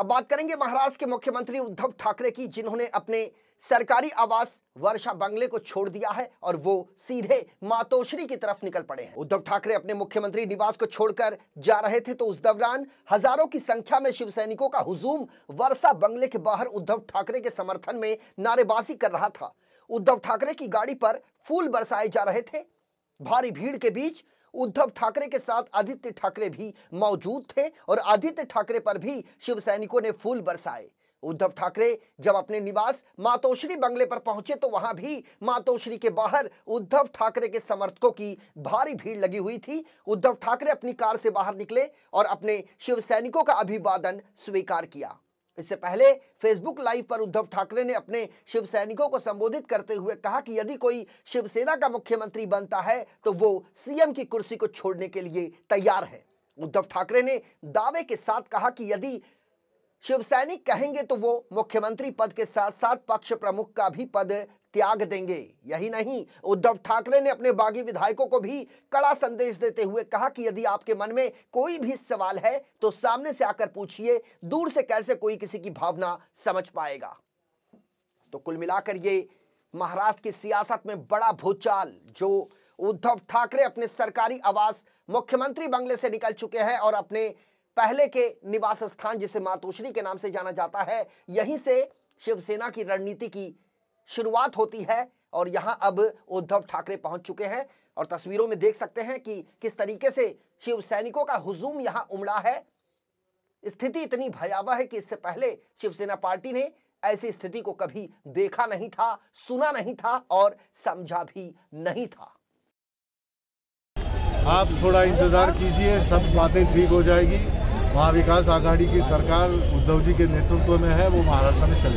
अब बात करेंगे महाराष्ट्र के मुख्यमंत्री उद्धव ठाकरे की जिन्होंने अपने सरकारी आवास वर्षा बंगले को छोड़ दिया है और वो सीधे मातोश्री की तरफ निकल पड़े हैं उद्धव ठाकरे अपने मुख्यमंत्री निवास को छोड़कर जा रहे थे तो उस दौरान हजारों की संख्या में शिव सैनिकों का हुजूम वर्षा बंगले के बाहर उद्धव ठाकरे के समर्थन में नारेबाजी कर रहा था उद्धव ठाकरे की गाड़ी पर फूल बरसाए जा रहे थे भारी भीड़ के बीच उद्धव ठाकरे के साथ आदित्य ठाकरे भी मौजूद थे और आदित्य ठाकरे पर भी शिव सैनिकों ने फूल बरसाए उद्धव ठाकरे जब अपने निवास मातोश्री बंगले पर पहुंचे तो वहां भी मातोश्री के बाहर उद्धव ठाकरे के समर्थकों की भारी भीड़ लगी हुई थी उद्धव ठाकरे अपनी कार से बाहर निकले और अपने शिव सैनिकों का अभिवादन स्वीकार किया इससे पहले फेसबुक लाइव पर उद्धव ठाकरे ने अपने शिव सैनिकों को संबोधित करते हुए कहा कि यदि कोई शिवसेना का मुख्यमंत्री बनता है तो वो सीएम की कुर्सी को छोड़ने के लिए तैयार है उद्धव ठाकरे ने दावे के साथ कहा कि यदि शिव सैनिक कहेंगे तो वो मुख्यमंत्री पद के साथ साथ पक्ष प्रमुख का भी पद त्याग देंगे यही नहीं उद्धव ठाकरे ने अपने बागी विधायकों को भी कड़ा संदेश देते हुए कहा कि यदि आपके मन में कोई भी सवाल है तो सामने से आकर पूछिए दूर से कैसे कोई किसी की भावना समझ पाएगा तो कुल मिलाकर ये महाराष्ट्र की सियासत में बड़ा भूचाल जो उद्धव ठाकरे अपने सरकारी आवास मुख्यमंत्री बंगले से निकल चुके हैं और अपने पहले के निवास स्थान जिसे मातोश्री के नाम से जाना जाता है यहीं से शिवसेना की रणनीति की शुरुआत होती है और यहाँ अब उद्धव ठाकरे पहुंच चुके हैं और तस्वीरों में देख सकते हैं कि किस तरीके से शिव सैनिकों का हुजूम यहाँ उमड़ा है स्थिति इतनी भयावह है कि इससे पहले शिवसेना पार्टी ने ऐसी स्थिति को कभी देखा नहीं था सुना नहीं था और समझा भी नहीं था आप थोड़ा इंतजार कीजिए सब बातें ठीक हो जाएगी महाविकास आघाड़ी की सरकार उद्धव जी के नेतृत्व में है वो महाराष्ट्र में चले